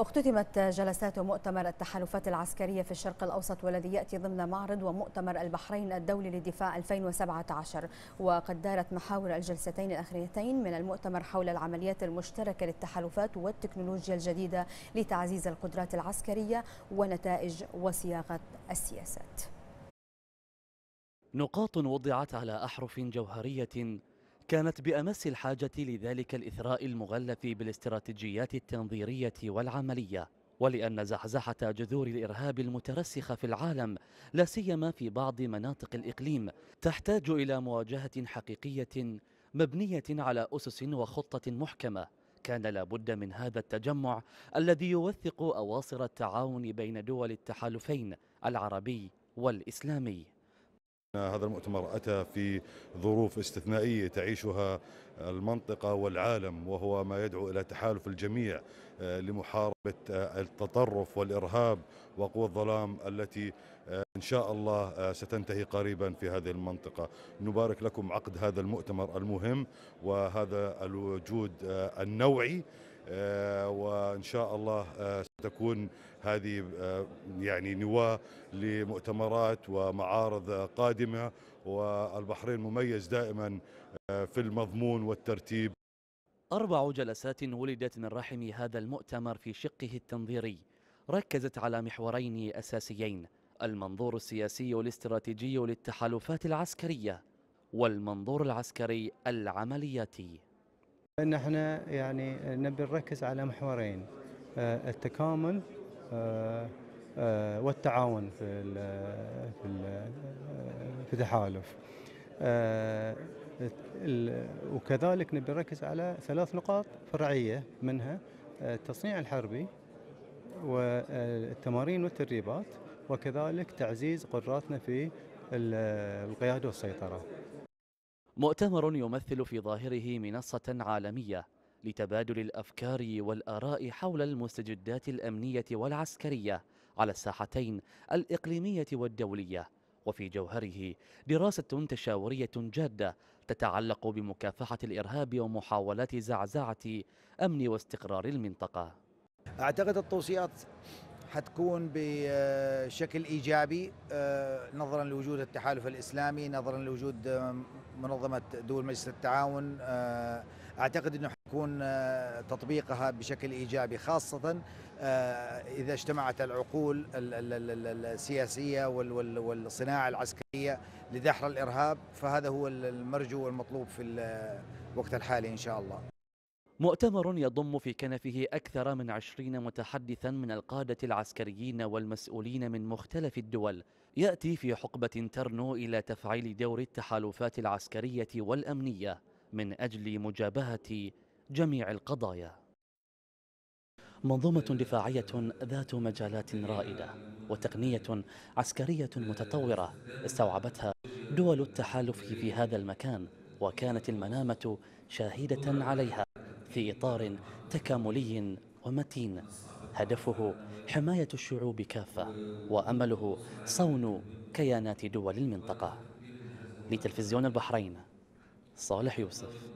اختتمت جلسات مؤتمر التحالفات العسكرية في الشرق الأوسط والذي يأتي ضمن معرض ومؤتمر البحرين الدولي للدفاع 2017 وقد دارت محاور الجلستين الأخريتين من المؤتمر حول العمليات المشتركة للتحالفات والتكنولوجيا الجديدة لتعزيز القدرات العسكرية ونتائج وصياغة السياسات نقاط وضعت على أحرف جوهرية كانت بأمس الحاجة لذلك الإثراء المغلف بالاستراتيجيات التنظيرية والعملية ولأن زحزحة جذور الإرهاب المترسخة في العالم لا سيما في بعض مناطق الإقليم تحتاج إلى مواجهة حقيقية مبنية على أسس وخطة محكمة كان لابد من هذا التجمع الذي يوثق أواصر التعاون بين دول التحالفين العربي والإسلامي هذا المؤتمر أتى في ظروف استثنائية تعيشها المنطقة والعالم وهو ما يدعو إلى تحالف الجميع آه، لمحاربة آه، التطرف والإرهاب وقوى الظلام التي آه، إن شاء الله ستنتهي قريبا في هذه المنطقة نبارك لكم عقد هذا المؤتمر المهم وهذا الوجود النوعي وإن شاء الله تكون هذه آه، يعني نواه لمؤتمرات ومعارض قادمه والبحرين مميز دائما آه، في المضمون والترتيب أربع جلسات ولدت من رحم هذا المؤتمر في شقه التنظيري ركزت على محورين أساسيين المنظور السياسي والاستراتيجي للتحالفات العسكرية والمنظور العسكري العملياتي نحن يعني نبي نركز على محورين آه، التكامل آه، آه، والتعاون في في في التحالف وكذلك نبي نركز على ثلاث نقاط فرعيه منها التصنيع الحربي والتمارين والتدريبات وكذلك تعزيز قدراتنا في القياده والسيطره مؤتمر يمثل في ظاهره منصة عالمية لتبادل الأفكار والآراء حول المستجدات الأمنية والعسكرية على الساحتين الإقليمية والدولية وفي جوهره دراسة تشاورية جادة تتعلق بمكافحة الإرهاب ومحاولات زعزعة أمن واستقرار المنطقة أعتقد التوصيات حتكون بشكل ايجابي آه، نظرا لوجود التحالف الاسلامي نظرا لوجود آه، منظمه دول مجلس التعاون آه، اعتقد انه حيكون آه، تطبيقها بشكل ايجابي خاصه آه، اذا اجتمعت العقول السياسيه والصناعه العسكريه لدحر الارهاب فهذا هو المرجو والمطلوب في الوقت الحالي ان شاء الله مؤتمر يضم في كنفه أكثر من عشرين متحدثا من القادة العسكريين والمسؤولين من مختلف الدول يأتي في حقبة ترنو إلى تفعيل دور التحالفات العسكرية والأمنية من أجل مجابهة جميع القضايا منظومة دفاعية ذات مجالات رائدة وتقنية عسكرية متطورة استوعبتها دول التحالف في هذا المكان وكانت المنامة شاهدة عليها في إطار تكاملي ومتين هدفه حماية الشعوب كافة وأمله صون كيانات دول المنطقة لتلفزيون البحرين صالح يوسف